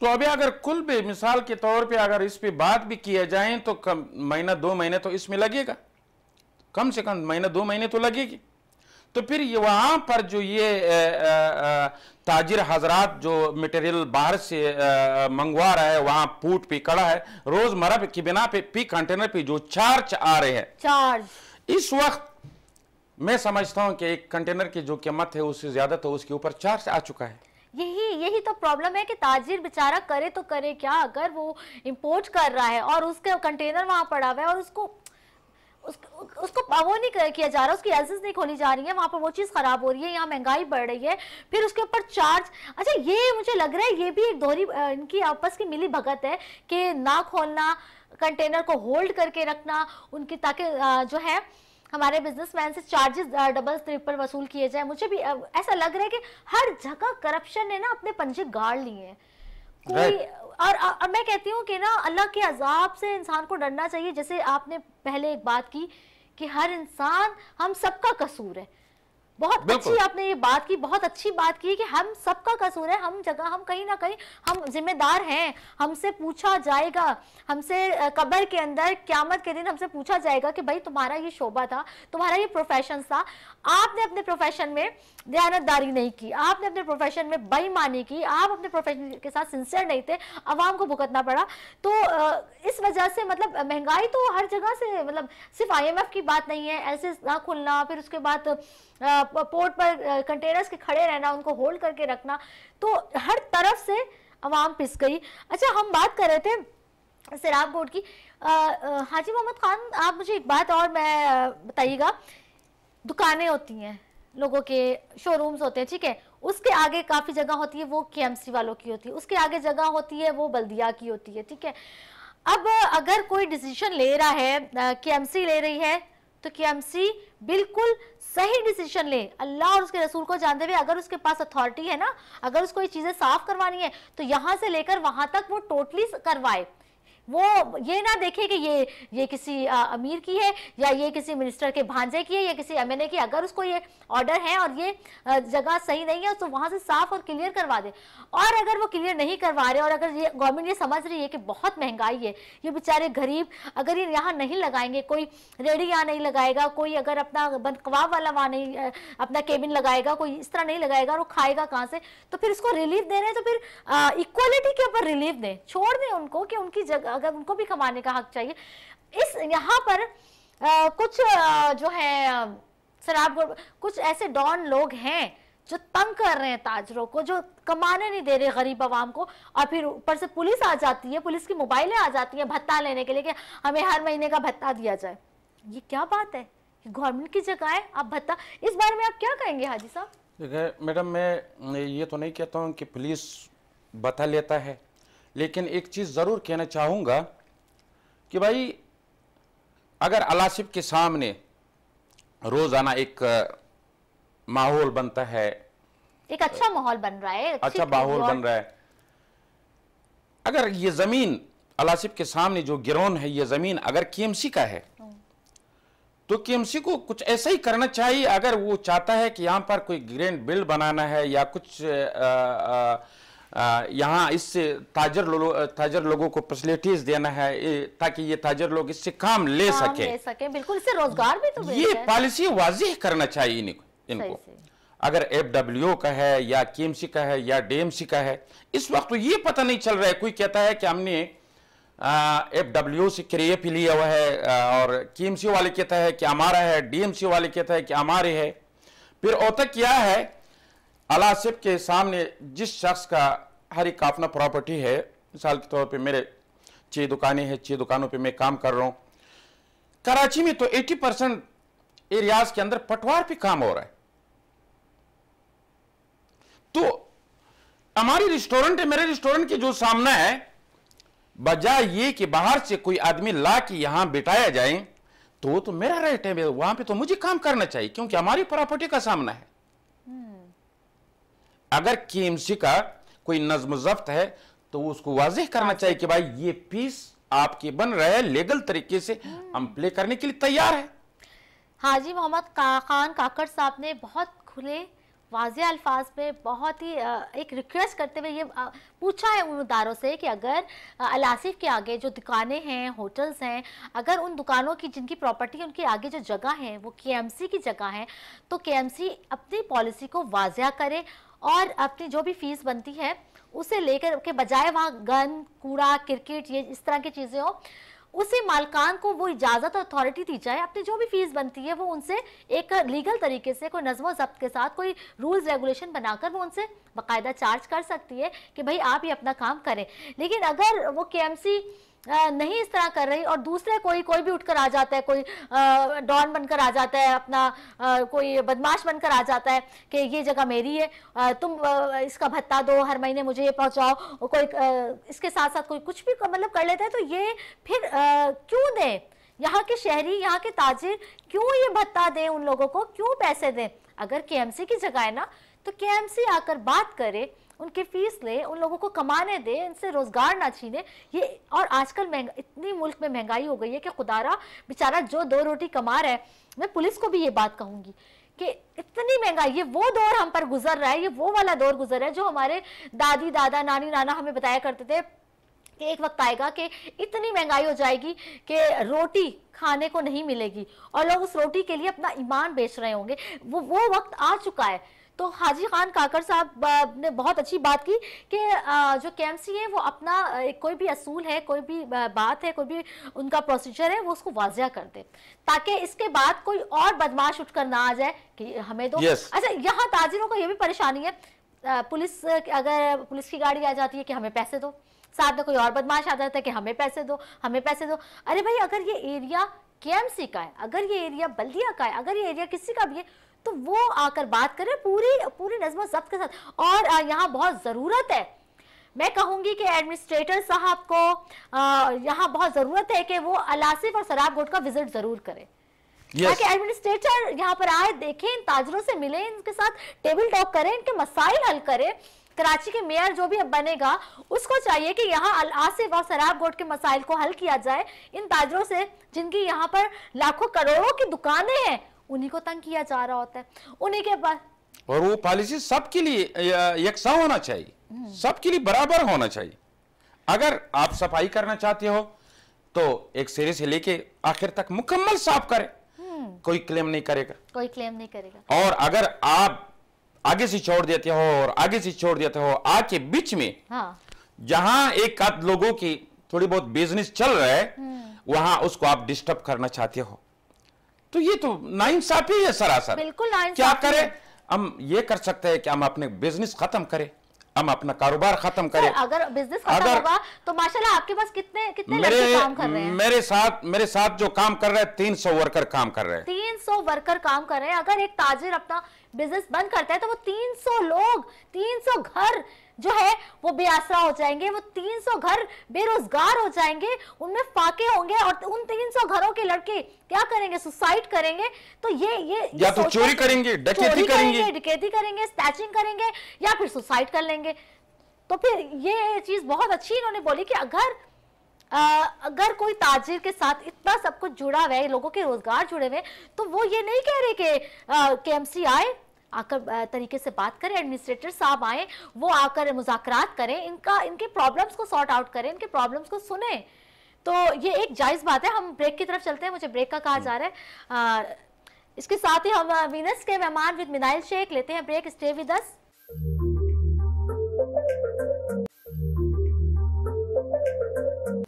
तो अभी अगर कुल भी मिसाल के तौर पे अगर इस पे बात भी किया जाए तो कम महीना दो महीने तो इसमें लगेगा कम से कम महीना दो महीने तो लगेगी तो फिर वहां पर जो ये आ, आ, आ, ताजिर हजरात जो मटेरियल बाहर से मंगवा रहा है वहाँ फूट पे कड़ा है रोजमर्रा की बिना पे पी कंटेनर पे जो चार्ज आ रहे हैं चार्ज इस वक्त मैं समझता हूँ कि एक कंटेनर की जो कीमत है उससे ज्यादा तो उसके ऊपर चार्ज आ चुका है यही यही तो प्रॉब्लम है कि ताजिर बेचारा करे तो करे क्या अगर वो इम्पोर्ट कर रहा है और उसके कंटेनर वहाँ पड़ा हुआ है और उसको उसको वो नहीं किया जा रहा उसकी एल्सिस नहीं खोली जा रही है वहां पर वो चीज़ ख़राब हो रही है यहाँ महंगाई बढ़ रही है फिर उसके ऊपर चार्ज अच्छा ये मुझे लग रहा है ये भी एक दोहरी इनकी आपस की मिली भगत है कि ना खोलना कंटेनर को होल्ड करके रखना उनकी ताकि जो है हमारे बिजनेसमैन से चार्जेस डबल ट्रिपल वसूल किए जाए मुझे भी ऐसा लग रहा है कि हर जगह करप्शन ने ना अपने पंजे गाड़ लिए हैं कोई और और मैं कहती हूँ कि ना अल्लाह के अजाब से इंसान को डरना चाहिए जैसे आपने पहले एक बात की कि हर इंसान हम सबका कसूर है बहुत अच्छी आपने ये बात की बहुत अच्छी बात की कि हम सबका कसूर है हम जगह हम कहीं ना कहीं हम जिम्मेदार हैं हमसे पूछा जाएगा हमसे कब्र के अंदर क्यामत के दिन हमसे पूछा जाएगा कि भाई तुम्हारा ये शोभा था तुम्हारा ये प्रोफेशन था आपने अपने प्रोफेशन में दयानतदारी नहीं की आपने अपने प्रोफेशन में बईमानी की आप अपने प्रोफेशन के साथ सिंसियर नहीं थे आवाम को भुगतना पड़ा तो इस वजह से मतलब महंगाई तो हर जगह से मतलब सिर्फ आई की बात नहीं है ऐसे ना खुलना फिर उसके बाद पोर्ट पर कंटेनर्स के खड़े रहना उनको होल्ड करके रखना तो हर तरफ से आवाम पिस गई अच्छा हम बात कर रहे थे सिराब बोर्ड की हाजी मोहम्मद खान आप मुझे एक बात और मैं बताइएगा दुकानें होती हैं लोगों के शोरूम्स होते हैं ठीक है उसके आगे काफ़ी जगह होती है वो केएमसी वालों की होती है उसके आगे जगह होती है वो बल्दिया की होती है ठीक है अब अगर कोई डिसीजन ले रहा है केएमसी ले रही है तो केएमसी बिल्कुल सही डिसीजन ले अल्लाह और उसके रसूल को जानते हुए अगर उसके पास अथॉरिटी है ना अगर उसको ये चीज़ें साफ करवानी है तो यहां से लेकर वहां तक वो टोटली करवाए वो ये ना देखे कि ये ये किसी आ, अमीर की है या ये किसी मिनिस्टर के भांजे की है या किसी एम की अगर उसको ये ऑर्डर है और ये जगह सही नहीं है तो वहाँ से साफ और क्लियर करवा दे और अगर वो क्लियर नहीं करवा रहे और अगर ये गवर्नमेंट ये समझ रही है कि बहुत महंगाई है ये बेचारे गरीब अगर ये यहाँ नहीं लगाएंगे कोई रेडी यहाँ नहीं लगाएगा कोई अगर अपना बंदकवाब वाला वहाँ नहीं अपना केबिन लगाएगा कोई इस तरह नहीं लगाएगा और वो खाएगा कहाँ से तो फिर उसको रिलीफ दे रहे हैं तो फिर इक्वालिटी के ऊपर रिलीफ दें छोड़ दें उनको कि उनकी जगह अगर उनको भी कमाने का हक चाहिए इस यहाँ पर आ, कुछ आ, जो है शराब कुछ ऐसे डॉन लोग हैं जो तंग कर रहे हैं ताजरों को जो कमाने नहीं दे रहे गरीब आवाम को और फिर ऊपर से पुलिस आ जाती है पुलिस की मोबाइलें आ जाती हैं भत्ता लेने के लिए कि हमें हर महीने का भत्ता दिया जाए ये क्या बात है गवर्नमेंट की जगह है आप भत्ता इस बारे में आप क्या कहेंगे हाजी साहब देखिए मैडम मैं ये तो नहीं कहता हूँ कि पुलिस भत्ता लेता है लेकिन एक चीज़ ज़रूर कहना चाहूँगा कि भाई अगर अलासिब के सामने रोज़ाना एक माहौल बनता है एक अच्छा माहौल बन रहा है अच्छा माहौल बन रहा है अगर ये ज़मीन अलासिब के सामने जो गिरोन है ये ज़मीन अगर केएमसी का है हम्म। तो केएमसी को कुछ ऐसा ही करना चाहिए अगर वो चाहता है कि यहाँ पर कोई ग्रैंड बिल्ड बनाना है या कुछ आ, आ, यहाँ इससे ताजर लोगों ताजर लोगों को फैसिलिटीज देना है ताकि ये ताजर लोग इससे काम ले काम सके ले सके बिल्कुल इससे रोजगार भी तो ये पॉलिसी वाजह करना चाहिए इनको इनको अगर एफ डब्ल्यू का है या के का है या डीएमसी का है इस वक्त तो ये पता नहीं चल रहा है कोई कहता है कि हमने एफ डब्ल्यू से क्रिए पी लिया हुआ है और के वाले कहता है कि हमारा है डीएमसी वाले कहता है कि हमारे है फिर औतक क्या है अलासिफ के सामने जिस शख्स का हर एक का अपना प्रॉपर्टी है मिसाल के तौर पे मेरे छः दुकानें हैं छः दुकानों पे मैं काम कर रहा हूँ कराची में तो 80 परसेंट एरियाज के अंदर पटवार पे काम हो रहा है तो हमारी रेस्टोरेंट है मेरे रेस्टोरेंट के जो सामना है बजाय ये कि बाहर से कोई आदमी ला के यहां बिठाया जाए तो वो तो मेरा राइट है वहां पे तो मुझे काम करना चाहिए क्योंकि हमारी प्रॉपर्टी का सामना है हम्म। अगर केएमसी का कोई नज्म जब्त है तो उसको वाजह करना चाहिए कि भाई ये पीस आपके बन रहा है लीगल तरीके से हम प्ले हम्म। करने के लिए तैयार है हाजी मोहम्मद खान काकर साहब ने बहुत खुले वाजे अल्फाज में बहुत ही एक रिक्वेस्ट करते हुए ये पूछा है उन उदारों से कि अगर अलासिफ के आगे जो दुकानें हैं होटल्स हैं अगर उन दुकानों की जिनकी प्रॉपर्टी है उनके आगे जो जगह है वो केएमसी की जगह है तो केएमसी अपनी पॉलिसी को वाजिया करे और अपनी जो भी फीस बनती है उसे लेकर के बजाय वहाँ गन कूड़ा क्रिकेट ये इस तरह की चीज़ें हो उसी मालकान को वो इजाज़त और अथॉरिटी दी जाए अपनी जो भी फीस बनती है वो उनसे एक लीगल तरीके से कोई नजमो जब्त के साथ कोई रूल्स रेगुलेशन बनाकर वो उनसे बाकायदा चार्ज कर सकती है कि भाई आप ही अपना काम करें लेकिन अगर वो के नहीं इस तरह कर रही और दूसरे कोई कोई भी उठकर आ जाता है कोई डॉन बनकर आ जाता है अपना कोई बदमाश बनकर आ जाता है कि ये जगह मेरी है तुम इसका भत्ता दो हर महीने मुझे ये पहुंचाओ कोई इसके साथ साथ कोई कुछ भी मतलब कर लेता है तो ये फिर क्यों दें यहाँ के शहरी यहाँ के ताजिर क्यों ये भत्ता दें उन लोगों को क्यों पैसे दें अगर के की जगह है ना तो के आकर बात करे उनकी फीस ले उन लोगों को कमाने दे इनसे रोज़गार ना छीने ये और आजकल महंगा इतनी मुल्क में महंगाई हो गई है कि खुदारा बेचारा जो दो रोटी कमा रहा है मैं पुलिस को भी ये बात कहूँगी कि इतनी महंगाई ये वो दौर हम पर गुजर रहा है ये वो वाला दौर गुजर रहा है जो हमारे दादी दादा नानी नाना हमें बताया करते थे कि एक वक्त आएगा कि इतनी महंगाई हो जाएगी कि रोटी खाने को नहीं मिलेगी और लोग उस रोटी के लिए अपना ईमान बेच रहे होंगे वो वो वक्त आ चुका है तो हाजी खान काकर साहब ने बहुत अच्छी बात की कि जो के है वो अपना कोई भी असूल है कोई भी बात है कोई भी उनका प्रोसीजर है वो उसको वाजिया कर दे ताकि इसके बाद कोई और बदमाश उठकर ना आ जाए कि हमें दो yes. अच्छा यहाँ ताजिरों को ये भी परेशानी है पुलिस अगर पुलिस की गाड़ी आ जाती है कि हमें पैसे दो साथ में कोई और बदमाश आ जाता है कि हमें पैसे दो हमें पैसे दो अरे भाई अगर ये एरिया के का है अगर ये एरिया बल्दिया का है अगर ये एरिया किसी का भी है तो वो आकर बात करें पूरी पूरी नजम जब्त के साथ और यहाँ बहुत ज़रूरत है मैं कहूंगी कि एडमिनिस्ट्रेटर साहब को यहाँ बहुत ज़रूरत है कि वो अलासिफ और शराब गोट का विजिट ज़रूर करें ताकि yes. एडमिनिस्ट्रेटर यहाँ पर आए देखें इन ताजरों से मिले इनके साथ टेबल टॉक करें इनके मसाइल हल करें कराची के मेयर जो भी अब बनेगा उसको चाहिए कि यहाँ अलासिफ और शराब गोट के मसाइल को हल किया जाए इन ताजरों से जिनकी यहाँ पर लाखों करोड़ों की दुकानें हैं उन्हीं को तंग किया जा रहा होता है उन्हीं के पास और वो पॉलिसी सबके लिए यकसा होना चाहिए हम्म। सबके लिए बराबर होना चाहिए अगर आप सफाई करना चाहते हो तो एक सिरे से लेके आखिर तक मुकम्मल साफ करें हम्म। कोई क्लेम नहीं करेगा कोई क्लेम नहीं करेगा और अगर आप आगे से छोड़ देते हो और आगे से छोड़ देते हो आके बीच में हाँ। जहां एक आध लोगों की थोड़ी बहुत बिजनेस चल रहा है हम्म। वहां उसको आप डिस्टर्ब करना चाहते हो तो ये तो नाइंसाफी है सरासर बिल्कुल क्या करें हम ये कर सकते हैं कि हम अपने बिजनेस खत्म करें हम अपना कारोबार खत्म करें अगर बिजनेस खत्म अगर, होगा तो माशाल्लाह आपके पास कितने कितने मेरे, काम कर रहे हैं मेरे साथ मेरे साथ जो काम कर रहे हैं तीन सौ वर्कर काम कर रहे हैं तीन सौ वर्कर काम कर रहे हैं अगर एक ताजिर अपना बिजनेस बंद करता है तो वो तीन सौ लोग तीन सौ घर जो है वो बेआसरा हो जाएंगे वो 300 घर बेरोजगार हो जाएंगे उनमें फाके होंगे और उन 300 घरों के लड़के क्या करेंगे सुसाइड करेंगे तो ये ये या तो चोरी करेंगे डकैती करेंगे डकैती करेंगे स्टैचिंग करेंगे या फिर सुसाइड कर लेंगे तो फिर ये चीज बहुत अच्छी इन्होंने बोली कि अगर आ, अगर कोई ताजिर के साथ इतना सब कुछ जुड़ा हुआ है लोगों के रोजगार जुड़े हुए तो वो ये नहीं कह रहे कि के एम सी आए आकर तरीके से बात करें एडमिनिस्ट्रेटर साहब आए वो आकर मुजाकर करें इनका इनके प्रॉब्लम्स को सॉर्ट आउट करें इनके प्रॉब्लम्स को सुने तो ये एक जायज़ बात है हम ब्रेक की तरफ चलते हैं मुझे ब्रेक का कहा जा रहा है इसके साथ ही हम वीनस के मेहमान विद मिनाइल शेख लेते हैं break stay with us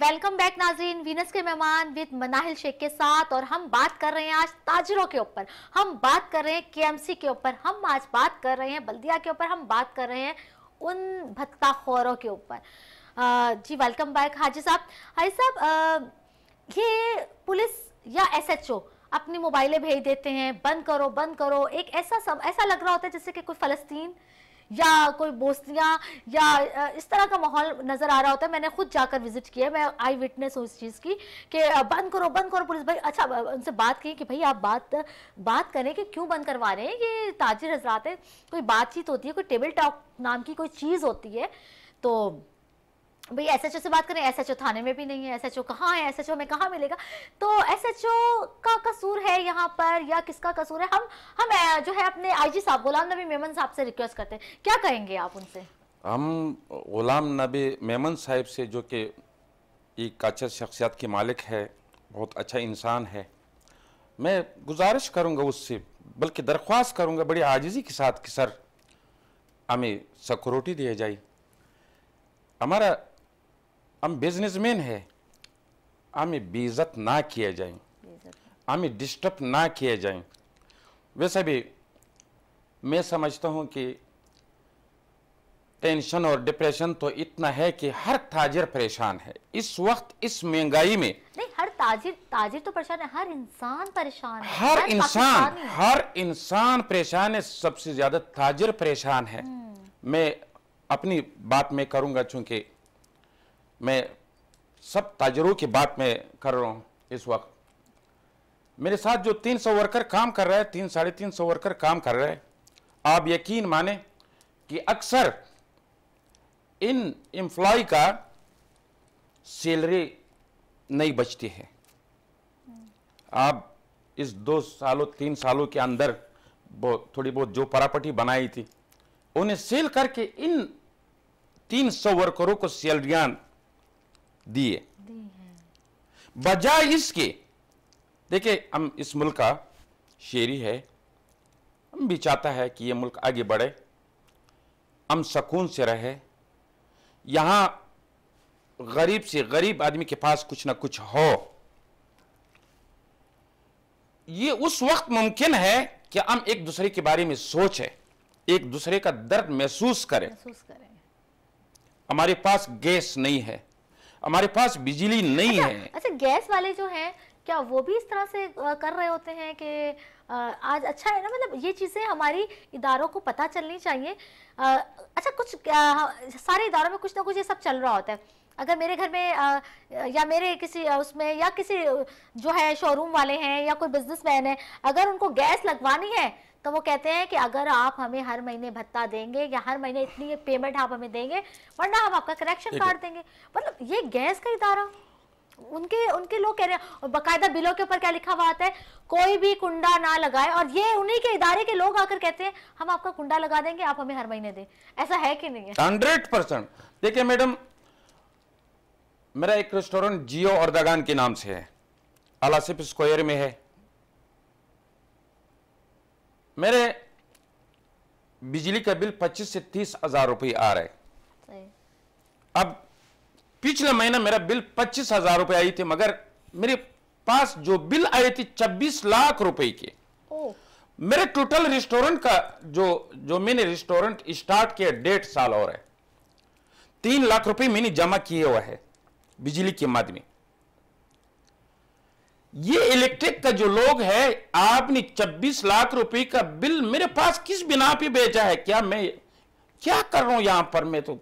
welcome back नाजरीन वीनस के मेहमान विद मनाहिल शेख के साथ और हम बात कर रहे हैं आज ताजरों के ऊपर हम बात कर रहे हैं केएमसी के ऊपर हम आज बात कर रहे हैं बल्दिया के ऊपर हम बात कर रहे हैं उन भत्ताखोरों के ऊपर जी वेलकम बैक हाजी साहब हाजी साहब ये पुलिस या एसएचओ अपनी मोबाइलें भेज देते हैं बंद करो बंद करो एक ऐसा सब ऐसा लग रहा होता है जैसे कि कोई फ़लस्तीन या कोई बोस्तियाँ या इस तरह का माहौल नज़र आ रहा होता है मैंने खुद जाकर विजिट किया मैं आई विटनेस हूँ इस चीज़ की कि बंद करो बंद करो पुलिस भाई अच्छा उनसे बात की कि भाई आप बात बात करें कि क्यों बंद करवा रहे हैं ये ताजिर हजरात है कोई बातचीत होती है कोई टेबल टॉक नाम की कोई चीज़ होती है तो भाई एसएचओ से बात करें एसएचओ थाने में भी नहीं है एसएचओ कहाँ है एसएचओ हमें कहाँ मिलेगा तो एसएचओ का कसूर है यहाँ पर या किसका कसूर है हम हम जो है अपने आईजी साहब गुलाम नबी मेमन साहब से रिक्वेस्ट करते हैं क्या कहेंगे आप उनसे हम गुलाम नबी मेमन साहब से जो कि एक अच्छा शख्सियत के मालिक है बहुत अच्छा इंसान है मैं गुजारिश करूँगा उससे बल्कि दरख्वास्त करूँगा बड़ी आजिज़ी के साथ कि सर हमें सिक्योरिटी दिया जाए हमारा हम बिजनेसमैन है हमें बेजत ना किया जाए हमें डिस्टर्ब ना किया जाए वैसे भी मैं समझता हूँ कि टेंशन और डिप्रेशन तो इतना है कि हर ताजिर परेशान है इस वक्त इस महंगाई में नहीं हर ताजिर ताजिर तो परेशान है हर इंसान परेशान है हर, हर इंसान हर इंसान परेशान है सबसे ज्यादा ताजिर परेशान है हम्म। मैं अपनी बात में करूंगा चूंकि मैं सब ताजरों की बात मैं कर रहा हूँ इस वक्त मेरे साथ जो तीन सौ वर्कर काम कर रहे हैं तीन साढ़े तीन सौ वर्कर काम कर रहे हैं आप यकीन माने कि अक्सर इन एम्प्लॉय का सैलरी नहीं बचती है आप इस दो सालों तीन सालों के अंदर बहुत थोड़ी बहुत जो परापटी बनाई थी उन्हें सेल करके इन तीन सौ वर्करों को सैलरियाँ दिए बजाय इसके देखिए हम इस मुल्क का शेरी है हम भी चाहता है कि ये मुल्क आगे बढ़े हम सकून से रहे यहाँ गरीब से गरीब आदमी के पास कुछ ना कुछ हो ये उस वक्त मुमकिन है कि हम एक दूसरे के बारे में सोचें एक दूसरे का दर्द महसूस करें महसूस करें हमारे पास गैस नहीं है हमारे पास बिजली नहीं अच्छा, है अच्छा गैस वाले जो हैं क्या वो भी इस तरह से कर रहे होते हैं कि आज अच्छा है ना मतलब ये चीज़ें हमारी इदारों को पता चलनी चाहिए अच्छा कुछ सारे इदारों में कुछ ना कुछ ये सब चल रहा होता है अगर मेरे घर में आ, या मेरे किसी उसमें या किसी जो है शोरूम वाले हैं या कोई बिजनेसमैन है अगर उनको गैस लगवानी है तो वो कहते हैं कि अगर आप हमें हर महीने भत्ता देंगे या हर महीने इतनी पेमेंट आप हमें देंगे वरना हम आपका करेक्शन कार्ड देंगे मतलब ये गैस का इदारा उनके उनके लोग कह रहे हैं और बाकायदा बिलों के ऊपर क्या लिखा हुआ आता है कोई भी कुंडा ना लगाए और ये उन्हीं के इदारे के लोग आकर कहते हैं हम आपका कुंडा लगा देंगे आप हमें हर महीने दें ऐसा है कि नहीं है हंड्रेड परसेंट देखिए मैडम मेरा एक रेस्टोरेंट जियो और दगान के नाम से है अलासिफ स्क्वायर में है मेरे बिजली का बिल पच्चीस से तीस हजार रुपये आ रहे अब पिछले महीना मेरा बिल पच्चीस हजार रुपये आई थी मगर मेरे पास जो बिल आए थे छब्बीस लाख रुपए के मेरे टोटल रेस्टोरेंट का जो जो मैंने रेस्टोरेंट स्टार्ट किया डेढ़ साल और है तीन लाख रुपए मैंने जमा किए हुआ है बिजली के माध्यम ये इलेक्ट्रिक का जो लोग है आपने 26 लाख रुपए का बिल मेरे पास किस बिना पे भेजा है क्या मैं क्या कर रहा हूं यहां पर मैं तो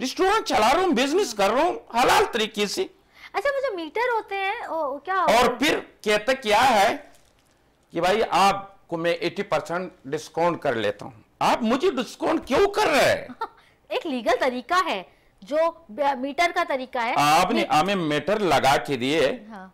रेस्टोरेंट चला रहा हूं बिजनेस कर रहा हूं हलाल तरीके से अच्छा मुझे मीटर होते हैं ओ, क्या और फिर कहता क्या है कि भाई आपको मैं 80 परसेंट डिस्काउंट कर लेता हूं आप मुझे डिस्काउंट क्यों कर रहे हैं एक लीगल तरीका है जो मीटर का तरीका है आपने हमें मीटर लगा के दिए हाँ।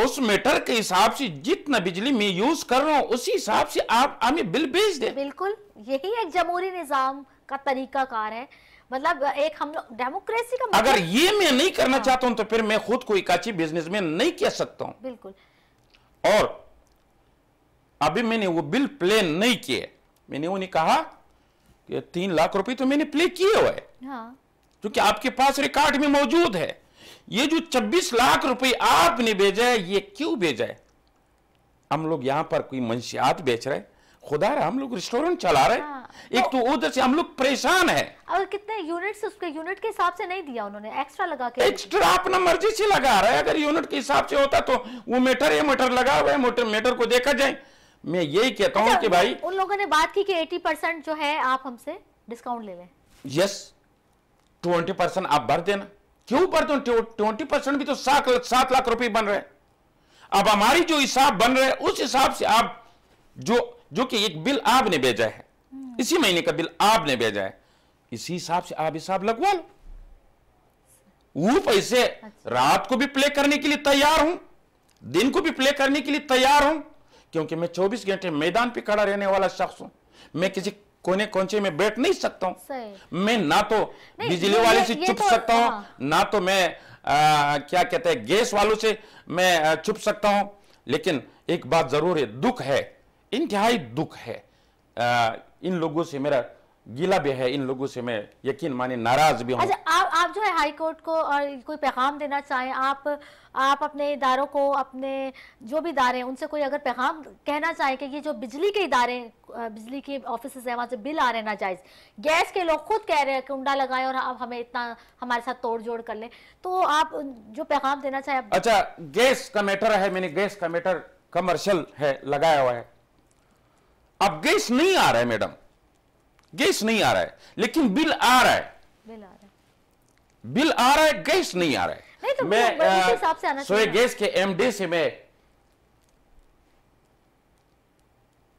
उस मीटर के हिसाब से जितना बिजली मैं यूज कर रहा हूँ उसी हिसाब से आप हमें बिल भेज दे बिल्कुल यही एक जमहूरी निज़ाम का तरीका कार है मतलब एक हम लोग डेमोक्रेसी का मतलब... अगर ये मैं नहीं करना हाँ। चाहता हूँ तो फिर मैं खुद को इकाची में नहीं कह सकता हूँ बिल्कुल और अभी मैंने वो बिल प्ले नहीं किए मैंने उन्हें कहा कि तीन लाख रुपए तो मैंने प्ले किए हुए हाँ। क्योंकि आपके पास रिकॉर्ड में मौजूद है ये जो 26 लाख रुपए आपने भेजा है ये क्यों भेजा है हम लोग यहां पर कोई मंशियात बेच रहे खुदा रहा हम लोग रेस्टोरेंट चला रहे हाँ, एक तो-, तो उधर से हम लोग परेशान है और कितने यूनिट उसके यूनिट के हिसाब से नहीं दिया उन्होंने एक्स्ट्रा लगा के एक्स्ट्रा अपना मर्जी से लगा रहा है अगर यूनिट के हिसाब से होता तो वो मीटर है मीटर लगा हुआ है मोटर मीटर को देखा जाए मैं यही कहता हूँ अच्छा, कि भाई उन लोगों ने बात की कि 80 परसेंट जो है आप हमसे डिस्काउंट ले लें यस ट्वेंटी परसेंट आप भर देना क्यों पर तो ट्वेंटी परसेंट भी तो सात सात लाख रुपए बन रहे अब हमारी जो हिसाब बन रहे उस हिसाब से आप जो जो कि एक बिल आपने भेजा है इसी महीने का बिल आपने भेजा है इसी हिसाब से आप हिसाब लगवा लो वो पैसे अच्छा। रात को भी प्ले करने के लिए तैयार हूं दिन को भी प्ले करने के लिए तैयार हूं क्योंकि मैं 24 घंटे मैदान पे खड़ा रहने वाला शख्स हूं मैं किसी कोने कोचे में बैठ नहीं सकता हूँ मैं ना तो बिजली वाले से चुप तो- सकता हूँ हाँ। ना तो मैं आ, क्या कहते हैं गैस वालों से मैं चुप सकता हूँ लेकिन एक बात जरूर है दुख है इंतहाई दुख है आ, इन लोगों से मेरा गीला भी है इन लोगों से मैं यकीन माने नाराज भी हूँ अच्छा, आप आप जो है हाई कोर्ट को और कोई पैगाम देना चाहें आप आप अपने इदारों को अपने जो भी इदारे हैं उनसे कोई अगर पैगाम कहना चाहें कि ये जो बिजली के इदारे बिजली के ऑफिस है वहाँ से बिल आ रहे हैं नाजायज़ गैस के लोग खुद कह रहे हैं कुंडा लगाए और आप हमें इतना हमारे साथ तोड़ जोड़ कर ले तो आप जो पैगाम देना चाहें अच्छा गैस का मैटर है मैंने गैस का मैटर कमर्शल है लगाया हुआ है अब गैस नहीं आ रहा है मैडम गैस नहीं आ रहा है लेकिन बिल आ रहा है बिल आ रहा है बिल आ रहा है गैस नहीं आ रहा है नहीं तो मैं सोए गैस के एमडी से मैं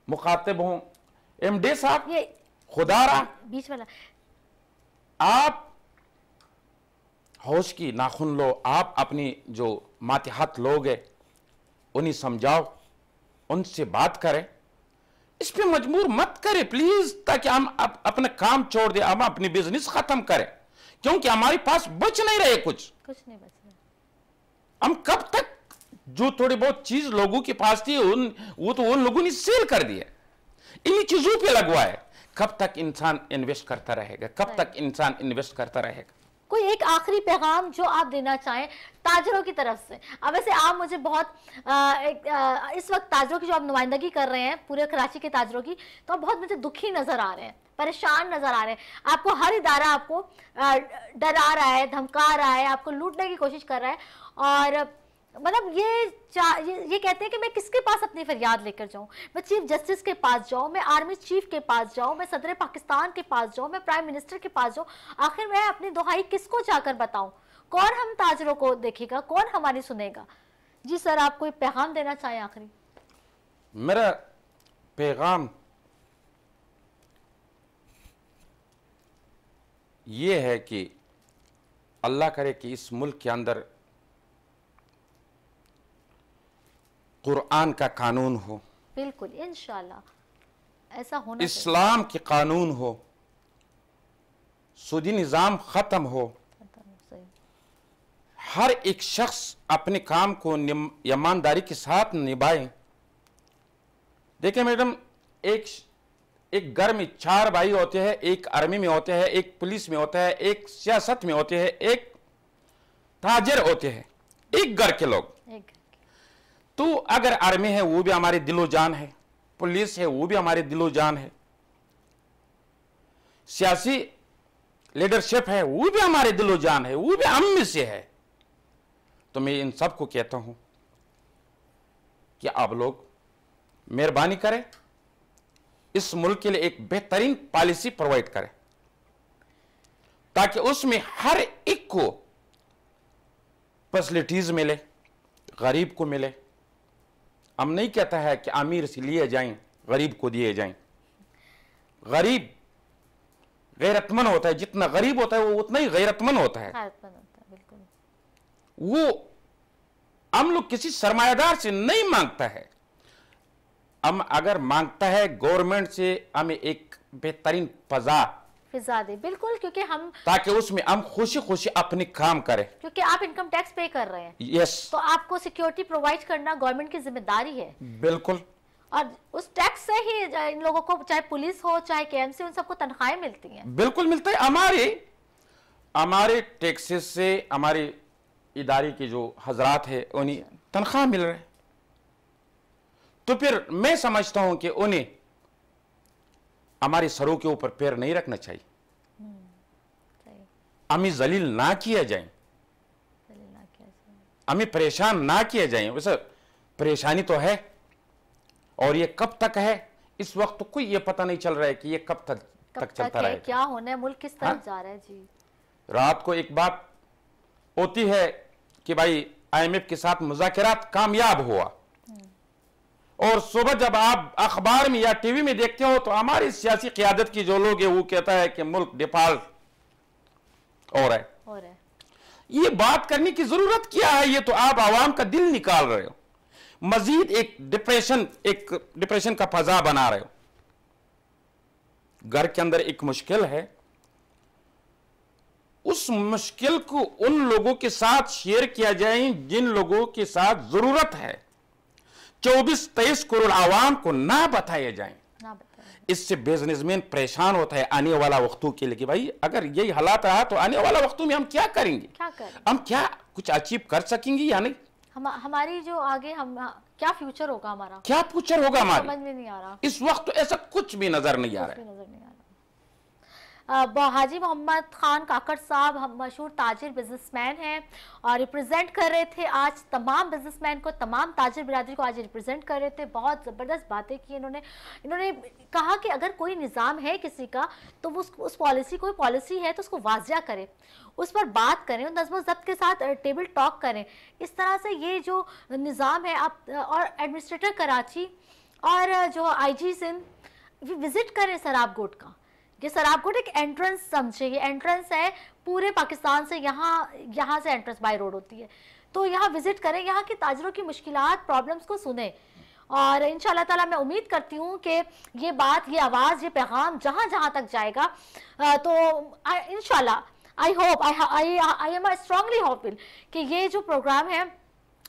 मुखातिब हूं एमडी साहब ये खुदा रहा बीच वाला आप होश की नाखुन लो आप अपनी जो मातहत लोग हैं उन्हें समझाओ उनसे बात करें इस पर मजबूर मत करें प्लीज ताकि हम अप, अपना काम छोड़ दें हम अपनी बिजनेस खत्म करें क्योंकि हमारे पास बच नहीं रहे कुछ कुछ नहीं बच रहा हम कब तक जो थोड़ी बहुत चीज लोगों के पास थी उन वो तो उन लोगों ने सेल कर दिया इन्हीं चीजों पे लगवाए कब तक इंसान इन्वेस्ट करता रहेगा कब तक इंसान इन्वेस्ट करता रहेगा कोई एक आखिरी पैगाम जो आप देना चाहें ताजरों की तरफ से अब वैसे आप मुझे बहुत आ, एक, आ, इस वक्त ताजरों की जो आप नुमाइंदगी कर रहे हैं पूरे कराची के ताजरों की तो आप बहुत मुझे दुखी नज़र आ रहे हैं परेशान नज़र आ रहे हैं आपको हर इदारा आपको डरा रहा है धमका रहा है आपको लूटने की कोशिश कर रहा है और मतलब ये ये, कहते हैं कि मैं किसके पास अपनी फरियाद लेकर जाऊं मैं चीफ जस्टिस के पास जाऊं मैं आर्मी चीफ के पास जाऊं मैं सदर पाकिस्तान के पास जाऊं मैं प्राइम मिनिस्टर के पास जाऊं आखिर मैं अपनी दुहाई किसको जाकर बताऊं कौन हम ताजरों को देखेगा कौन हमारी सुनेगा जी सर आप कोई पैगाम देना चाहें आखिरी मेरा पैगाम ये है कि अल्लाह करे कि इस मुल्क के अंदर कुरान का कानून हो बिल्कुल इन ऐसा होना इस्लाम के कानून हो सूदी निज़ाम ख़त्म हो हर एक शख्स अपने काम को ईमानदारी के साथ निभाए देखिए मैडम एक एक घर में चार भाई होते हैं एक आर्मी में होते हैं एक पुलिस में होता है एक सियासत में होते हैं एक ताजर होते हैं एक घर के लोग एक तो अगर आर्मी है वो भी हमारे दिलो जान है पुलिस है वो भी हमारे दिलो जान है सियासी लीडरशिप है वो भी हमारे दिलो जान है वो भी हम में से है तो मैं इन सबको कहता हूं कि आप लोग मेहरबानी करें इस मुल्क के लिए एक बेहतरीन पॉलिसी प्रोवाइड करें ताकि उसमें हर एक को फैसिलिटीज मिले गरीब को मिले हम नहीं कहता है कि अमीर से लिए जाएं गरीब को दिए जाएं गरीब गैरतमंद होता है जितना गरीब होता है वो उतना ही गैरतमंद होता है, होता है वो हम लोग किसी सरमायादार से नहीं मांगता है हम अगर मांगता है गवर्नमेंट से हमें एक बेहतरीन फजा फिजा दे बिल्कुल क्योंकि हम ताकि उसमें हम खुशी खुशी अपने काम करें क्योंकि आप इनकम टैक्स पे कर रहे हैं यस तो आपको सिक्योरिटी प्रोवाइड करना गवर्नमेंट की जिम्मेदारी है बिल्कुल और उस टैक्स से ही इन लोगों को चाहे पुलिस हो चाहे के उन सबको तनख्वाहें मिलती हैं बिल्कुल मिलता है हमारे हमारे टैक्सेस से हमारे इदारे के जो हजरात है उन्हें तनख्वाह मिल रहे तो फिर मैं समझता हूं कि उन्हें हमारे सरों के ऊपर पैर नहीं रखना चाहिए हमें जलील ना किया जाए हमें परेशान ना किया जाए वैसे परेशानी तो है और ये कब तक है इस वक्त तो कोई ये पता नहीं चल रहा है कि ये कब तक तक चलता रहे क्या होना है मुल्क किस तरह हाँ? जा रहा है जी रात को एक बात होती है कि भाई आईएमएफ के साथ मुजाकिरात कामयाब हुआ और सुबह जब आप अखबार में या टीवी में देखते हो तो हमारी सियासी क्यादत की जो लोग है वो कहता है कि मुल्क डिफॉल्ट हो रहा है और ये बात करने की जरूरत क्या है ये तो आप आवाम का दिल निकाल रहे हो मजीद एक डिप्रेशन एक डिप्रेशन का फजा बना रहे हो घर के अंदर एक मुश्किल है उस मुश्किल को उन लोगों के साथ शेयर किया जाए जिन लोगों के साथ जरूरत है चौबीस तेईस करोड़ आवाम को ना बताए जाए इससे बिजनेसमैन परेशान होता है आने वाला वक्तों के लिए कि भाई अगर यही हालात रहा तो आने वाला वक्तों में हम क्या करेंगे क्या करें? हम क्या कुछ अचीव कर सकेंगे या नहीं हम हमारी जो आगे हम हाँ, क्या फ्यूचर होगा हमारा क्या फ्यूचर होगा हमारा समझ में नहीं आ रहा इस वक्त तो ऐसा कुछ भी नजर नहीं आ रहा है हाजी मोहम्मद खान काकड़ साहब हम मशहूर ताजिर बिजनेसमैन हैं और रिप्रेजेंट कर रहे थे आज तमाम बिजनेसमैन को तमाम ताजिर बिरादरी को आज रिप्रेजेंट कर रहे थे बहुत ज़बरदस्त बातें की इन्होंने इन्होंने कहा कि अगर कोई निज़ाम है किसी का तो वो उस, उस पॉलिसी कोई पॉलिसी है तो उसको वाजिया करें उस पर बात करें नजम ज़ब्त के साथ टेबल टॉक करें इस तरह से ये जो निज़ाम है आप और एडमिनिस्ट्रेटर कराची और जो आई जी सिंध विज़िट करें आप गोट का ये आपको एक एंट्रेंस समझे ये एंट्रेंस है पूरे पाकिस्तान से यहाँ यहाँ से एंट्रेंस बाई रोड होती है तो यहाँ विजिट करें यहाँ के ताजरों की मुश्किल प्रॉब्लम्स को सुने और इन ताला मैं उम्मीद करती हूँ कि ये बात ये आवाज़ ये पैगाम जहाँ जहाँ तक जाएगा तो in I hope I I am I strongly hopeful कि ये जो प्रोग्राम है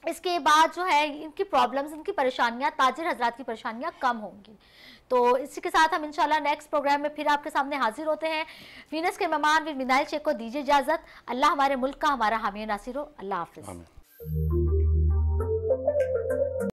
इसके बाद जो है इनकी प्रॉब्लम्स इनकी परेशानियाँ ताजर हजरात की परेशानियाँ कम होंगी तो इसी के साथ हम इनशाला नेक्स्ट प्रोग्राम में फिर आपके सामने हाजिर होते हैं वीनस के मेहमान वीर मिनाइल शेख को दीजिए इजाज़त अल्लाह हमारे मुल्क का हमारा हामी नासिर हो अल्लाह हाफिज़